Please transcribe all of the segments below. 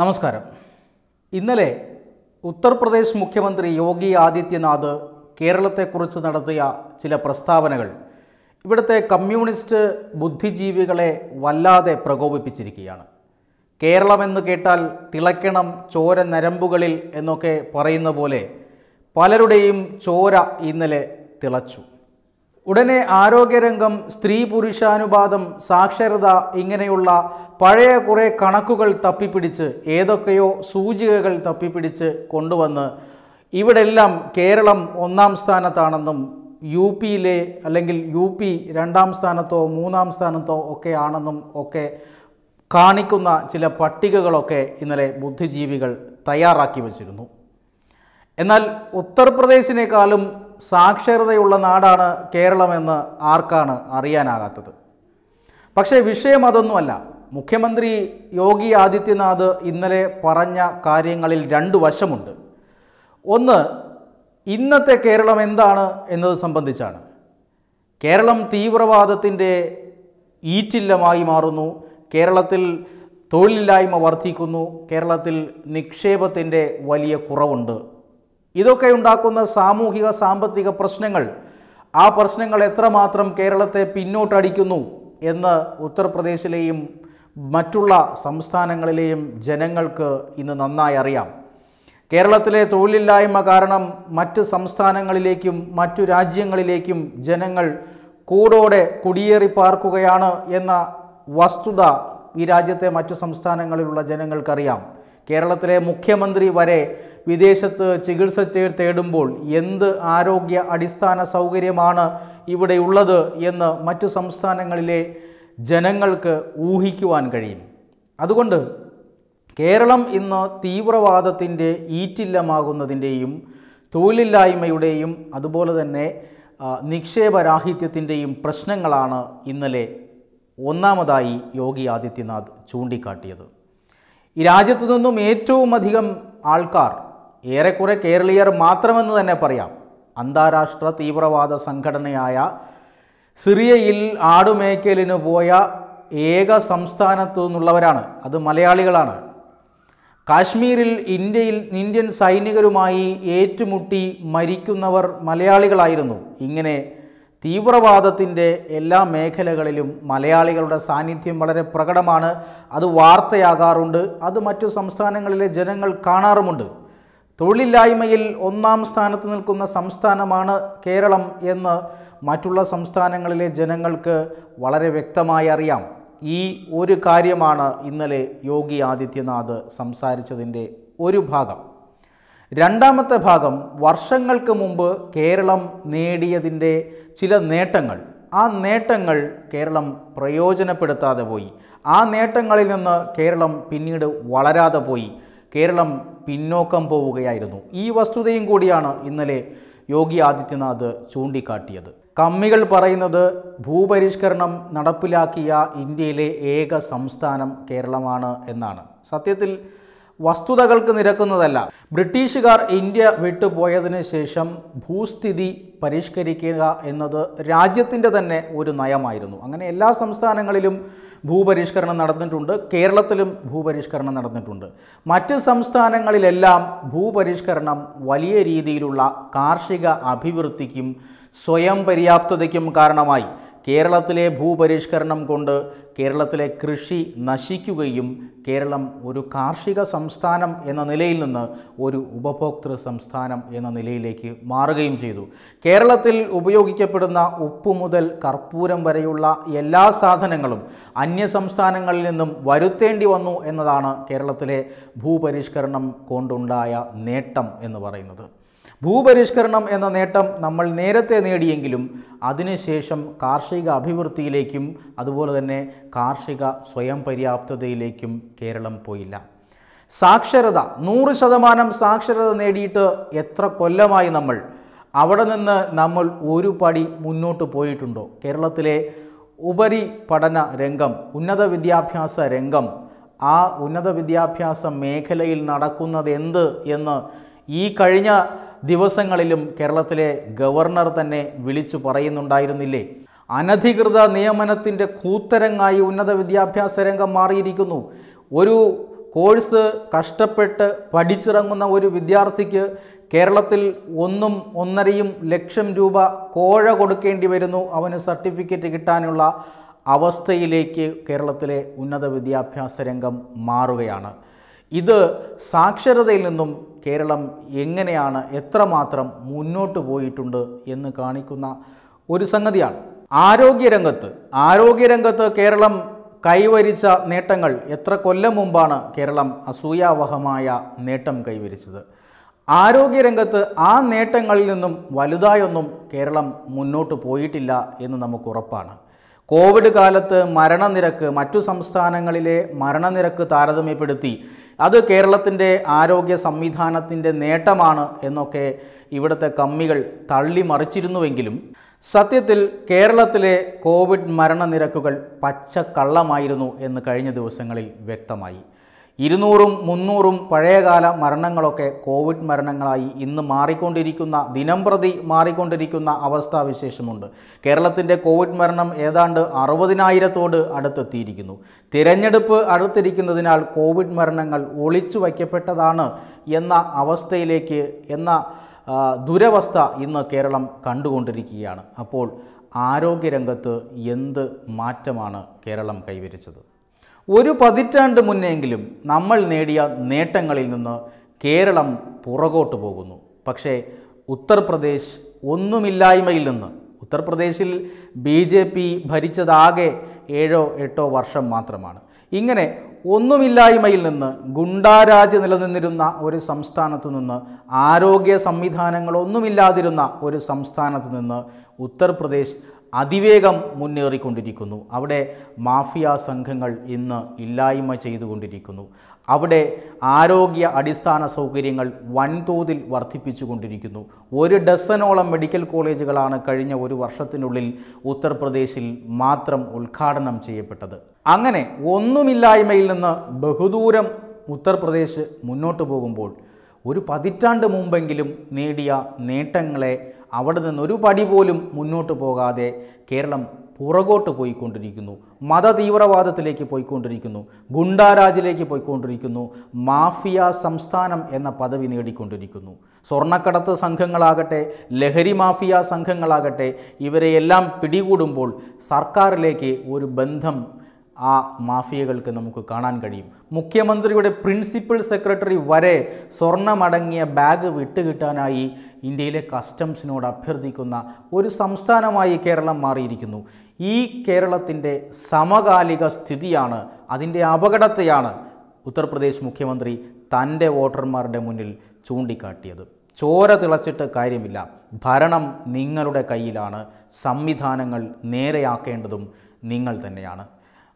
നമസ്കാരം ഇന്നലെ ഉത്തർപ്രദേശ് മുഖ്യമന്ത്രി യോഗി ആദിത്യനാഥ് കേരളത്തെക്കുറിച്ച് നടത്തിയ ചില പ്രസ്താവനകൾ ഇവിടുത്തെ കമ്മ്യൂണിസ്റ്റ് ബുദ്ധിജീവികളെ വല്ലാതെ പ്രകോപിപ്പിച്ചിരിക്കുകയാണ് കേരളമെന്ന് കേട്ടാൽ തിളയ്ക്കണം ചോര നരമ്പുകളിൽ എന്നൊക്കെ പറയുന്ന പോലെ പലരുടെയും ചോര ഇന്നലെ തിളച്ചു ഉടനെ ആരോഗ്യരംഗം സ്ത്രീ പുരുഷാനുപാതം സാക്ഷരത ഇങ്ങനെയുള്ള പഴയ കുറേ കണക്കുകൾ തപ്പിപ്പിടിച്ച് ഏതൊക്കെയോ സൂചികകൾ തപ്പിപ്പിടിച്ച് കൊണ്ടുവന്ന് ഇവിടെല്ലാം കേരളം ഒന്നാം സ്ഥാനത്താണെന്നും യു പിയിലെ അല്ലെങ്കിൽ യു പി രണ്ടാം സ്ഥാനത്തോ മൂന്നാം സ്ഥാനത്തോ ഒക്കെ ആണെന്നും ഒക്കെ കാണിക്കുന്ന ചില പട്ടികകളൊക്കെ ഇന്നലെ ബുദ്ധിജീവികൾ തയ്യാറാക്കി വച്ചിരുന്നു എന്നാൽ ഉത്തർപ്രദേശിനേക്കാളും സാക്ഷരതയുള്ള നാടാണ് കേരളമെന്ന് ആർക്കാണ് അറിയാനാകാത്തത് പക്ഷേ വിഷയം അതൊന്നുമല്ല മുഖ്യമന്ത്രി യോഗി ആദിത്യനാഥ് ഇന്നലെ പറഞ്ഞ കാര്യങ്ങളിൽ രണ്ട് വശമുണ്ട് ഒന്ന് ഇന്നത്തെ കേരളം എന്താണ് എന്നത് സംബന്ധിച്ചാണ് കേരളം തീവ്രവാദത്തിൻ്റെ ഈറ്റില്ലമായി മാറുന്നു കേരളത്തിൽ തൊഴിലില്ലായ്മ വർദ്ധിക്കുന്നു കേരളത്തിൽ നിക്ഷേപത്തിൻ്റെ വലിയ കുറവുണ്ട് ഇതൊക്കെ ഉണ്ടാക്കുന്ന സാമൂഹിക സാമ്പത്തിക പ്രശ്നങ്ങൾ ആ പ്രശ്നങ്ങൾ എത്രമാത്രം കേരളത്തെ പിന്നോട്ടടിക്കുന്നു എന്ന് ഉത്തർപ്രദേശിലെയും മറ്റുള്ള സംസ്ഥാനങ്ങളിലെയും ജനങ്ങൾക്ക് ഇന്ന് നന്നായി അറിയാം കേരളത്തിലെ തൊഴിലില്ലായ്മ കാരണം മറ്റ് സംസ്ഥാനങ്ങളിലേക്കും മറ്റു രാജ്യങ്ങളിലേക്കും ജനങ്ങൾ കൂടോടെ കുടിയേറി പാർക്കുകയാണ് എന്ന വസ്തുത ഈ രാജ്യത്തെ മറ്റു സംസ്ഥാനങ്ങളിലുള്ള ജനങ്ങൾക്കറിയാം കേരളത്തിലെ മുഖ്യമന്ത്രി വരെ വിദേശത്ത് ചികിത്സ തേടുമ്പോൾ എന്ത് ആരോഗ്യ അടിസ്ഥാന സൗകര്യമാണ് ഇവിടെയുള്ളത് എന്ന് മറ്റു സംസ്ഥാനങ്ങളിലെ ജനങ്ങൾക്ക് ഊഹിക്കുവാൻ കഴിയും അതുകൊണ്ട് കേരളം ഇന്ന് തീവ്രവാദത്തിൻ്റെ ഈറ്റില്ലമാകുന്നതിൻ്റെയും തൊഴിലില്ലായ്മയുടെയും അതുപോലെ തന്നെ നിക്ഷേപരാഹിത്യത്തിൻ്റെയും പ്രശ്നങ്ങളാണ് ഇന്നലെ ഒന്നാമതായി യോഗി ആദിത്യനാഥ് ചൂണ്ടിക്കാട്ടിയത് ഈ രാജ്യത്തു നിന്നും ഏറ്റവും അധികം ആൾക്കാർ ഏറെക്കുറെ കേരളീയർ മാത്രമെന്ന് തന്നെ പറയാം അന്താരാഷ്ട്ര തീവ്രവാദ സംഘടനയായ സിറിയയിൽ ആടുമേക്കലിന് പോയ ഏക സംസ്ഥാനത്തു നിന്നുള്ളവരാണ് അത് മലയാളികളാണ് കാശ്മീരിൽ ഇന്ത്യയിൽ ഇന്ത്യൻ സൈനികരുമായി ഏറ്റുമുട്ടി മരിക്കുന്നവർ മലയാളികളായിരുന്നു ഇങ്ങനെ തീവ്രവാദത്തിൻ്റെ എല്ലാ മേഖലകളിലും മലയാളികളുടെ സാന്നിധ്യം വളരെ പ്രകടമാണ് അത് വാർത്തയാകാറുണ്ട് അത് മറ്റു സംസ്ഥാനങ്ങളിലെ ജനങ്ങൾ കാണാറുമുണ്ട് തൊഴിലില്ലായ്മയിൽ ഒന്നാം സ്ഥാനത്ത് നിൽക്കുന്ന സംസ്ഥാനമാണ് കേരളം എന്ന് മറ്റുള്ള സംസ്ഥാനങ്ങളിലെ ജനങ്ങൾക്ക് വളരെ വ്യക്തമായി അറിയാം ഈ ഒരു കാര്യമാണ് ഇന്നലെ യോഗി ആദിത്യനാഥ് സംസാരിച്ചതിൻ്റെ ഒരു ഭാഗം രണ്ടാമത്തെ ഭാഗം വർഷങ്ങൾക്ക് മുമ്പ് കേരളം നേടിയതിൻ്റെ ചില നേട്ടങ്ങൾ ആ നേട്ടങ്ങൾ കേരളം പ്രയോജനപ്പെടുത്താതെ പോയി ആ നേട്ടങ്ങളിൽ നിന്ന് കേരളം പിന്നീട് വളരാതെ പോയി കേരളം പിന്നോക്കം പോവുകയായിരുന്നു ഈ വസ്തുതയും കൂടിയാണ് ഇന്നലെ യോഗി ആദിത്യനാഥ് ചൂണ്ടിക്കാട്ടിയത് കമ്മികൾ പറയുന്നത് ഭൂപരിഷ്കരണം നടപ്പിലാക്കിയ ഇന്ത്യയിലെ ഏക സംസ്ഥാനം കേരളമാണ് എന്നാണ് സത്യത്തിൽ വസ്തുതകൾക്ക് നിരക്കുന്നതല്ല ബ്രിട്ടീഷുകാർ ഇന്ത്യ വിട്ടുപോയതിന് ശേഷം ഭൂസ്ഥിതി പരിഷ്കരിക്കുക എന്നത് രാജ്യത്തിൻ്റെ തന്നെ ഒരു നയമായിരുന്നു അങ്ങനെ എല്ലാ സംസ്ഥാനങ്ങളിലും ഭൂപരിഷ്കരണം നടന്നിട്ടുണ്ട് കേരളത്തിലും ഭൂപരിഷ്കരണം നടന്നിട്ടുണ്ട് മറ്റ് സംസ്ഥാനങ്ങളിലെല്ലാം ഭൂപരിഷ്കരണം വലിയ രീതിയിലുള്ള കാർഷിക അഭിവൃദ്ധിക്കും സ്വയം പര്യാപ്തതയ്ക്കും കാരണമായി കേരളത്തിലെ ഭൂപരിഷ്കരണം കൊണ്ട് കേരളത്തിലെ കൃഷി നശിക്കുകയും കേരളം ഒരു കാർഷിക സംസ്ഥാനം എന്ന നിലയിൽ നിന്ന് ഒരു ഉപഭോക്തൃ സംസ്ഥാനം എന്ന നിലയിലേക്ക് മാറുകയും ചെയ്തു കേരളത്തിൽ ഉപയോഗിക്കപ്പെടുന്ന ഉപ്പ് മുതൽ കർപ്പൂരം വരെയുള്ള എല്ലാ സാധനങ്ങളും അന്യ സംസ്ഥാനങ്ങളിൽ നിന്നും വരുത്തേണ്ടി വന്നു എന്നതാണ് കേരളത്തിലെ ഭൂപരിഷ്കരണം കൊണ്ടുണ്ടായ നേട്ടം എന്ന് പറയുന്നത് ഭൂപരിഷ്കരണം എന്ന നേട്ടം നമ്മൾ നേരത്തെ നേടിയെങ്കിലും അതിനുശേഷം കാർഷിക അഭിവൃദ്ധിയിലേക്കും അതുപോലെ തന്നെ കാർഷിക സ്വയം പര്യാപ്തതയിലേക്കും കേരളം പോയില്ല സാക്ഷരത നൂറ് ശതമാനം സാക്ഷരത നേടിയിട്ട് എത്ര കൊല്ലമായി നമ്മൾ അവിടെ നിന്ന് നമ്മൾ ഒരു പടി മുന്നോട്ട് പോയിട്ടുണ്ടോ കേരളത്തിലെ ഉപരി പഠന രംഗം ഉന്നത വിദ്യാഭ്യാസ രംഗം ആ ഉന്നത വിദ്യാഭ്യാസ മേഖലയിൽ നടക്കുന്നത് എന്ത് എന്ന് ഈ കഴിഞ്ഞ ദിവസങ്ങളിലും കേരളത്തിലെ ഗവർണർ തന്നെ വിളിച്ചു പറയുന്നുണ്ടായിരുന്നില്ലേ അനധികൃത നിയമനത്തിൻ്റെ കൂത്തരങ്ങായി ഉന്നത വിദ്യാഭ്യാസ രംഗം മാറിയിരിക്കുന്നു ഒരു കോഴ്സ് കഷ്ടപ്പെട്ട് പഠിച്ചിറങ്ങുന്ന ഒരു വിദ്യാർത്ഥിക്ക് കേരളത്തിൽ ഒന്നും ഒന്നരയും ലക്ഷം രൂപ കോഴ കൊടുക്കേണ്ടി വരുന്നു അവന് സർട്ടിഫിക്കറ്റ് കിട്ടാനുള്ള അവസ്ഥയിലേക്ക് കേരളത്തിലെ ഉന്നത വിദ്യാഭ്യാസ രംഗം മാറുകയാണ് ഇത് സാക്ഷരതയിൽ നിന്നും കേരളം എങ്ങനെയാണ് എത്രമാത്രം മുന്നോട്ട് പോയിട്ടുണ്ട് എന്ന് കാണിക്കുന്ന ഒരു സംഗതിയാണ് ആരോഗ്യരംഗത്ത് ആരോഗ്യരംഗത്ത് കേരളം കൈവരിച്ച നേട്ടങ്ങൾ എത്ര കൊല്ലം മുമ്പാണ് കേരളം അസൂയാവഹമായ നേട്ടം കൈവരിച്ചത് ആരോഗ്യരംഗത്ത് ആ നേട്ടങ്ങളിൽ നിന്നും വലുതായൊന്നും കേരളം മുന്നോട്ട് പോയിട്ടില്ല എന്ന് നമുക്ക് ഉറപ്പാണ് കോവിഡ് കാലത്ത് മരണനിരക്ക് മറ്റു സംസ്ഥാനങ്ങളിലെ മരണനിരക്ക് താരതമ്യപ്പെടുത്തി അത് കേരളത്തിൻ്റെ ആരോഗ്യ സംവിധാനത്തിൻ്റെ നേട്ടമാണ് എന്നൊക്കെ ഇവിടുത്തെ കമ്മികൾ തള്ളി മറിച്ചിരുന്നുവെങ്കിലും സത്യത്തിൽ കേരളത്തിലെ കോവിഡ് മരണനിരക്കുകൾ പച്ചക്കള്ളമായിരുന്നു എന്ന് കഴിഞ്ഞ ദിവസങ്ങളിൽ വ്യക്തമായി ഇരുന്നൂറും മുന്നൂറും പഴയകാല മരണങ്ങളൊക്കെ കോവിഡ് മരണങ്ങളായി ഇന്ന് മാറിക്കൊണ്ടിരിക്കുന്ന ദിനംപ്രതി മാറിക്കൊണ്ടിരിക്കുന്ന അവസ്ഥാവിശേഷമുണ്ട് കേരളത്തിൻ്റെ കോവിഡ് മരണം ഏതാണ്ട് അറുപതിനായിരത്തോട് അടുത്തെത്തിയിരിക്കുന്നു തിരഞ്ഞെടുപ്പ് അടുത്തിരിക്കുന്നതിനാൽ കോവിഡ് മരണങ്ങൾ ഒളിച്ചു വയ്ക്കപ്പെട്ടതാണ് എന്ന അവസ്ഥയിലേക്ക് എന്ന ദുരവസ്ഥ ഇന്ന് കേരളം കണ്ടുകൊണ്ടിരിക്കുകയാണ് അപ്പോൾ ആരോഗ്യരംഗത്ത് എന്ത് മാറ്റമാണ് കേരളം കൈവരിച്ചത് ഒരു പതിറ്റാണ്ട് മുന്നെങ്കിലും നമ്മൾ നേടിയ നേട്ടങ്ങളിൽ നിന്ന് കേരളം പുറകോട്ട് പോകുന്നു പക്ഷേ ഉത്തർപ്രദേശ് ഒന്നുമില്ലായ്മയിൽ നിന്ന് ഉത്തർപ്രദേശിൽ ബി ജെ പി ഭരിച്ചതാകെ ഏഴോ എട്ടോ വർഷം മാത്രമാണ് ഇങ്ങനെ ഒന്നുമില്ലായ്മയിൽ നിന്ന് ഗുണ്ടാരാജ് നിലനിന്നിരുന്ന ഒരു സംസ്ഥാനത്ത് നിന്ന് ആരോഗ്യ സംവിധാനങ്ങളൊന്നുമില്ലാതിരുന്ന ഒരു സംസ്ഥാനത്ത് നിന്ന് ഉത്തർപ്രദേശ് അതിവേഗം മുന്നേറിക്കൊണ്ടിരിക്കുന്നു അവിടെ മാഫിയ സംഘങ്ങൾ ഇന്ന് ഇല്ലായ്മ ചെയ്തുകൊണ്ടിരിക്കുന്നു അവിടെ ആരോഗ്യ അടിസ്ഥാന സൗകര്യങ്ങൾ വൻതോതിൽ വർദ്ധിപ്പിച്ചുകൊണ്ടിരിക്കുന്നു ഒരു ഡസനോളം മെഡിക്കൽ കോളേജുകളാണ് കഴിഞ്ഞ ഒരു വർഷത്തിനുള്ളിൽ ഉത്തർപ്രദേശിൽ മാത്രം ഉദ്ഘാടനം ചെയ്യപ്പെട്ടത് അങ്ങനെ ഒന്നുമില്ലായ്മയിൽ നിന്ന് ബഹുദൂരം ഉത്തർപ്രദേശ് മുന്നോട്ട് പോകുമ്പോൾ ഒരു പതിറ്റാണ്ട് മുമ്പെങ്കിലും നേടിയ നേട്ടങ്ങളെ അവിടെ നിന്ന് ഒരു പടി പോലും മുന്നോട്ട് പോകാതെ കേരളം പുറകോട്ട് പോയിക്കൊണ്ടിരിക്കുന്നു മത തീവ്രവാദത്തിലേക്ക് പോയിക്കൊണ്ടിരിക്കുന്നു ഗുണ്ടാരാജിലേക്ക് പോയിക്കൊണ്ടിരിക്കുന്നു മാഫിയ സംസ്ഥാനം എന്ന പദവി നേടിക്കൊണ്ടിരിക്കുന്നു സ്വർണ്ണക്കടത്ത് സംഘങ്ങളാകട്ടെ ലഹരി മാഫിയ സംഘങ്ങളാകട്ടെ ഇവരെയെല്ലാം പിടികൂടുമ്പോൾ സർക്കാരിലേക്ക് ഒരു ബന്ധം ആ മാഫിയകൾക്ക് നമുക്ക് കാണാൻ കഴിയും മുഖ്യമന്ത്രിയുടെ പ്രിൻസിപ്പൽ സെക്രട്ടറി വരെ സ്വർണമടങ്ങിയ ബാഗ് വിട്ടുകിട്ടാനായി ഇന്ത്യയിലെ കസ്റ്റംസിനോട് അഭ്യർത്ഥിക്കുന്ന ഒരു സംസ്ഥാനമായി കേരളം മാറിയിരിക്കുന്നു ഈ കേരളത്തിൻ്റെ സമകാലിക സ്ഥിതിയാണ് അതിൻ്റെ അപകടത്തെയാണ് ഉത്തർപ്രദേശ് മുഖ്യമന്ത്രി തൻ്റെ വോട്ടർമാരുടെ മുന്നിൽ ചൂണ്ടിക്കാട്ടിയത് ചോര തിളച്ചിട്ട് കാര്യമില്ല ഭരണം നിങ്ങളുടെ കയ്യിലാണ് സംവിധാനങ്ങൾ നേരെയാക്കേണ്ടതും നിങ്ങൾ തന്നെയാണ്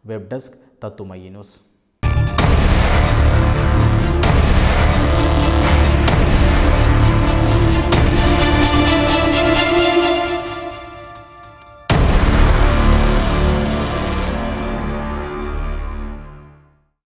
वेब डेस्क न्यूज़